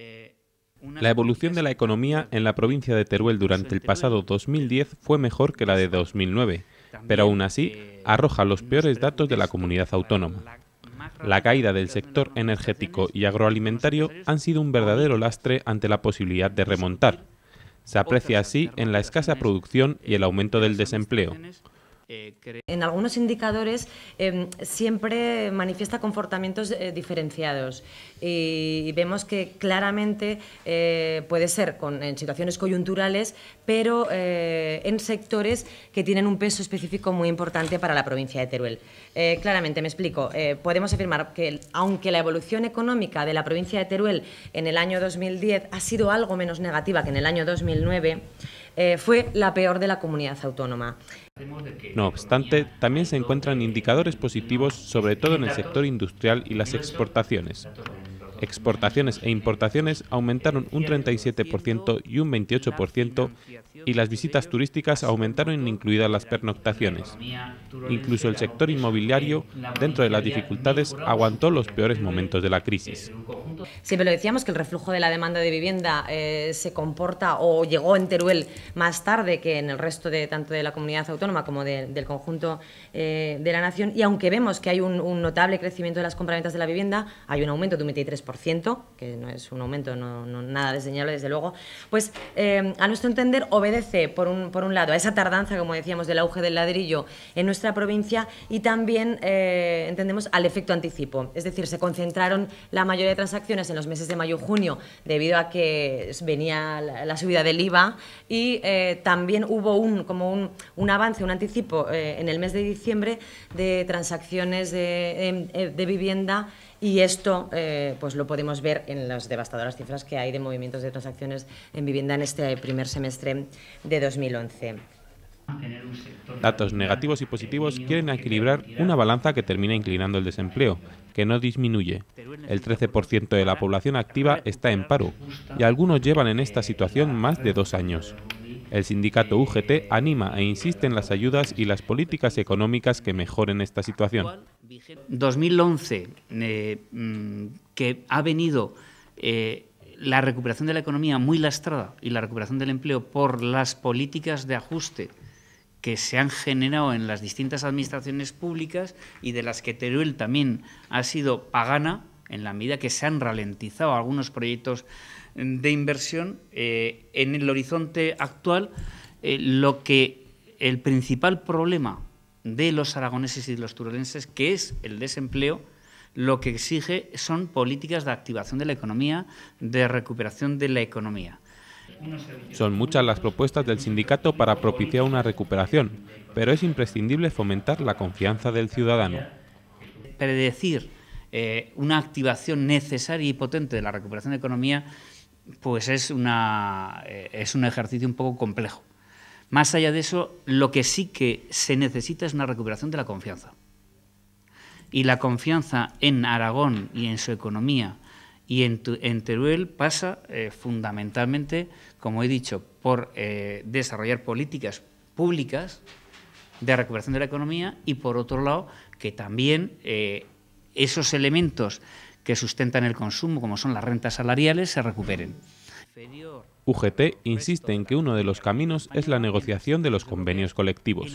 Eh, la evolución de la economía en la provincia de Teruel durante el pasado 2010 fue mejor que la de 2009, pero aún así eh, arroja los peores datos de la comunidad autónoma. La caída del sector energético y agroalimentario han sido un verdadero lastre ante la posibilidad de remontar. Se aprecia así en la escasa producción y el aumento del desempleo. Eh, en algunos indicadores em, siempre manifiesta comportamientos eh, diferenciados y vemos que claramente eh, puede ser en situaciones coyunturales, pero en sectores que tienen un peso específico muy importante para la provincia de Teruel. claramente, me explico, podemos afirmar que aunque la evolución económica de la provincia de Teruel en el año 2010 ha sido algo menos negativa que en el año 2009, fue la peor de la comunidad autónoma. No obstante, también se encuentran indicadores positivos, sobre todo en el sector industrial y las exportaciones exportaciones e importaciones aumentaron un 37% y un 28% y las visitas turísticas aumentaron incluidas las pernoctaciones. Incluso el sector inmobiliario, dentro de las dificultades, aguantó los peores momentos de la crisis. Siempre lo decíamos que el reflujo de la demanda de vivienda eh, se comporta o llegó en Teruel más tarde que en el resto de tanto de la comunidad autónoma como del conjunto eh, de la nación y aunque vemos que hay un, notable crecimiento de las compras de la vivienda, hay un aumento de un 23% que no es un aumento no, nada desdeñable desde luego, pues eh, a nuestro entender obedece por un, por un lado a esa tardanza, como decíamos, del auge del ladrillo en nuestra provincia y también eh, entendemos al efecto anticipo. Es decir, se concentraron la mayoría de transacciones en los meses de mayo-junio debido a que venía la, subida del IVA y eh, también hubo un, como un, avance, un anticipo en el mes de diciembre de transacciones de em, vivienda y esto eh, pues lo podemos ver en las devastadoras cifras que hay de movimientos de transacciones en vivienda en este primer semestre de 2011. Datos negativos y positivos quieren equilibrar una balanza que termina inclinando el desempleo, que no disminuye. El 13% de la población activa está en paro y algunos llevan en esta situación más de dos años. El sindicato UGT anima e insiste en las ayudas y las políticas económicas que mejoren esta situación. 2011, eh, mm, que ha venido eh, la recuperación de la economía muy lastrada y la recuperación del empleo por las políticas de ajuste que se han generado en las distintas administraciones públicas y de las que Teruel también ha sido pagana, en la medida que se han ralentizado algunos proyectos de inversión, eh, en el horizonte actual lo que el principal problema de los aragoneses y de los turolenses, que es el desempleo, lo que exige son políticas de activación de la economía, de recuperación de la economía. Son muchas las propuestas del sindicato para propiciar una recuperación, pero es imprescindible fomentar la confianza del ciudadano. Predecir eh, una activación necesaria y potente de la recuperación de la economía pues es, una, eh, es un ejercicio un poco complejo. Más allá de eso, lo que sí que se necesita es una recuperación de la confianza. Y la confianza en Aragón y en su economía y en, Teruel pasa eh, fundamentalmente, como he dicho, por eh, desarrollar políticas públicas de recuperación de la economía y, por otro lado, que también eh, esos elementos que sustentan el consumo, como son las rentas salariales, se recuperen. UGT insiste en que uno de los caminos es la negociación de los convenios colectivos.